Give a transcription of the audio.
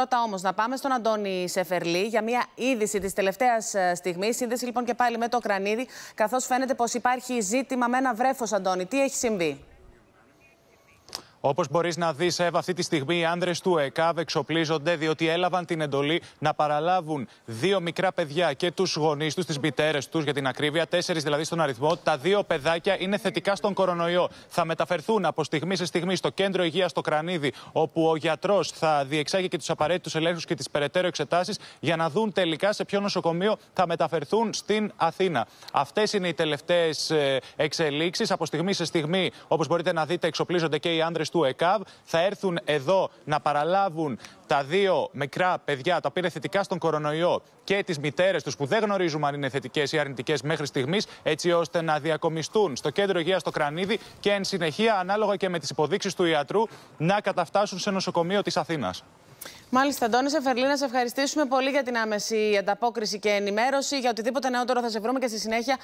Πρώτα όμως, να πάμε στον Αντώνη Σεφερλή για μια είδηση της τελευταίας ε, στιγμής. Σύνδεση λοιπόν και πάλι με το κρανίδι, καθώς φαίνεται πως υπάρχει ζήτημα με ένα βρέφος, Αντώνη. Τι έχει συμβεί. Όπως μπορείς να δεις, Εύα, αυτή τη στιγμή οι άνδρε του ΕΚΑΒ εξοπλίζονται διότι έλαβαν την εντολή να παραλάβουν δύο μικρά παιδιά και τους γονείς τους, τις μητέρες τους για την ακρίβεια, τέσσερις δηλαδή στον αριθμό. Τα δύο παιδάκια είναι θετικά στον κορονοϊό. Θα μεταφερθούν από στιγμή σε στιγμή στο κέντρο υγείας στο Κρανίδι, όπου ο γιατρός θα διεξάγει και τους απαραίτητους ελέγχους και τις περαιτέρω εξετάσεις για να δουν τελικά σε ποιο νοσοκομείο θα μεταφερθούν στην Αθήνα. Αυτές είναι οι τελευταίες εξελίξεις. Από στιγμή σε στιγμή, όπως μπορείτε να δείτε, εξοπλίζονται και οι άνδρε του ΕΚΑΒ θα έρθουν εδώ να παραλάβουν τα δύο μικρά παιδιά τα οποία είναι θετικά στον κορονοϊό και τις μητέρες τους που δεν γνωρίζουμε αν είναι θετικές ή αρνητικές μέχρι στιγμής, έτσι ώστε να διακομιστούν στο κέντρο υγείας στο Κρανίδι και εν συνεχεία, ανάλογα και με τις υποδείξεις του ιατρού, να καταφτάσουν σε νοσοκομείο της Αθήνας. Μάλιστα, Αντώνη Σεφερλή, να σε ευχαριστήσουμε πολύ για την άμεση ανταπόκριση και ενημέρωση. Για οτιδήποτε νεότερο θα σε βρούμε και στη συνέχεια